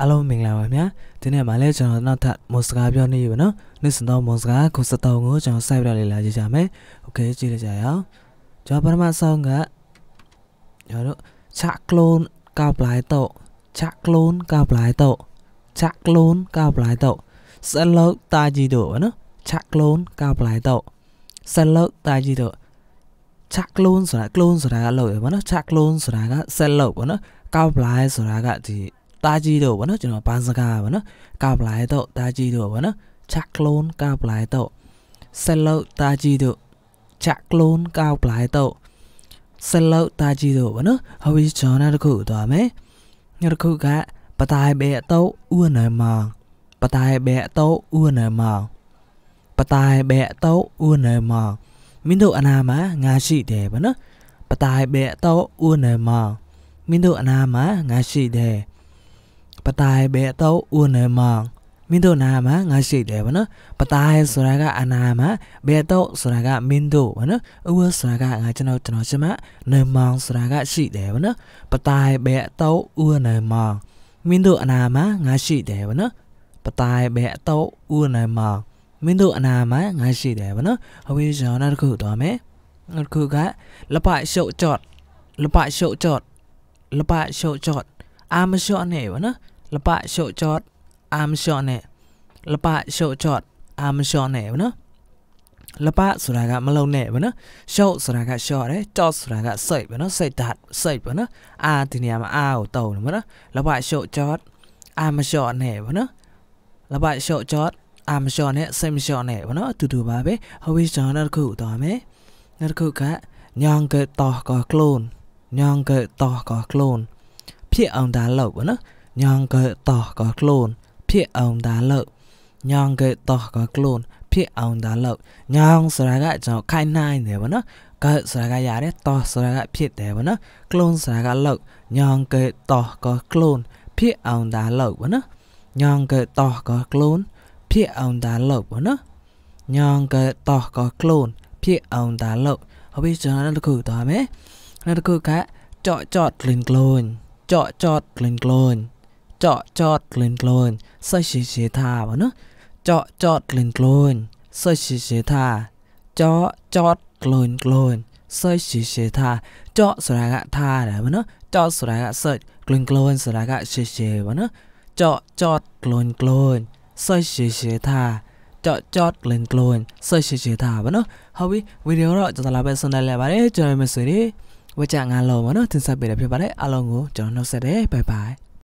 အားလုံးမင်္ဂလာပါဗျာဒီနေ့မှာလည်းကျွန်တော်နောက်ထပ်မွန်စကားပြောနေပြီနော်နေ့စဉ်တော့မွန်စကားကိုစတောင်းကိုကျွန်တော်စိုက်ပြလေးလာကြည့်ကြမယ်โอเคကြည့်လိုက်ကြရအောင်ကျွန်တော်ပထမဆုံးကကျွန်တော်တို့ချက်ကလုန်းကပလိုက်တော့ချက်ကလုန်းကပလိုက်တော့ချက်ကလုန်းကပလိုက်တော့ဆလောက်တာကြီးတို့ဗောနော်ချက်ကလုန်းကပလိုက်တော့ဆလောက်တာကြီးတို့ချက်ကလုန်းဆိုတာကလုန်းဆိုတာကလောက်ရဗောနော်ချက်ကလုန်းဆိုတာကဆလောက်ဗောနော်ကပလိုက်ဆိုတာကဒီတာကြီးတော့ဗောနော်ကျွန်တော်ပန်းစကားဗောနော်ကာပလာတော့တာကြီးတော့ဗောနော်ချက်ကလုံးကာပလာတော့ဆက်လို့တာကြီးတော့ချက်ကလုံးကာပလာတော့ဆက်လို့တာကြီးတော့ဗောနော်ဟိုဒီဂျော်နာတစ်ခုသွားမယ်ညတစ်ခုကပတိုင်ဘဲတော့ဥရနယ်မောင်ပတိုင်ဘဲတော့ဥရနယ်မောင်ပတိုင်ဘဲတော့ဥရနယ်မောင်မင်းတို့အနာမှာငါရှိတယ်ဗောနော်ပတိုင်ဘဲတော့ဥရနယ်မောင်မင်းတို့အနာမှာငါရှိတယ်ပတားပဲတော့ဦးနေမောင်မင်းတို့နာမှာငါရှိတယ်ဗောနော်ပတားဆိုတာကအနာမှာဘယ်တော့ဆိုတာကမင်းတို့ဗောနော်အဝဆိုတာကငါကျွန်တော်ကျွန်တော်ရှင်မနေမောင်ဆိုတာကရှိတယ်ဗောနော်ပတားဘယ်တော့ဦးနေမောင်မင်းတို့အနာမှာငါရှိတယ်ဗောနော်ပတားဘယ်တော့ဦးနေမောင်မင်းတို့အနာမှာငါရှိတယ်ဗောနော်အဝေးရောနောက်တစ်ခုသွားမယ်နောက်တစ်ခုကလပရှုပ်ကြော့လပရှုပ်ကြော့လပရှုပ်ကြော့อามชอนเหวนะลปะโชจอดอามชอนเหลปะโชจอดอามชอนเหวนะลปะสุรากะมาลงเหวนะโชสุรากะชอเรจอดสุรากะใส่เวนะใส่ตัดใส่เวนะอาทีนี้มาอ้าเต่าเนะวนะลปะโชจอดอามชอนเหวนะลปะโชจอดอามชอนเนใส่มชอนเหวนะตุตุบาเบฮาวิชอนัดคูต่อเมนัดคูกะยองเกิดต่อก่อโคลนยองเกิดต่อก่อโคลนភៀកអងដាលើបណាញងកែតោះក៏ខ្លួនភៀកអងដាលើបញងកែតោះក៏ខ្លួនភៀកអងដាលើបញងស្រកចោខៃណៃទេបណាកែស្រកយ៉ារេតោះស្រកភៀកទេបណាខ្លួនស្រកលើបញងកែតោះក៏ខ្លួនភៀកអងដាលើបណាញងកែតោះក៏ខ្លួនភៀកអងដាលើបណាញងកែតោះក៏ខ្លួនភៀកអងដាលើបហើយចំណុចនោះគឺតោះមែននោះគឺកាចော့ចော့ក្លិនក្លូនចកចតក្លែងក្លូនចកចតក្លែងក្លូនសិស្សជាជាថាបើណាចកចតក្លែងក្លូនសិស្សជាជាថាចកចតក្លែងក្លូនសិស្សជាជាថាចកសរកថាដែរបើណាចកសរកសិស្សក្លែងក្លូនសរកជាជាបើណាចកចតក្លែងក្លូនសិស្សជាជាថាចតចតក្លែងក្លូនសិស្សជាជាថាបើណាហើយវីដេអូរបស់ចតឡាបែសណែលបាទជួយមើលសិរីဝကြငါလောပါနော်သင်ဆက်ပေးတာဖြစ်ပါတယ်အားလုံးကိုကျွန်တော်နှုတ်ဆက်တယ်ဘိုင်ဘိုင်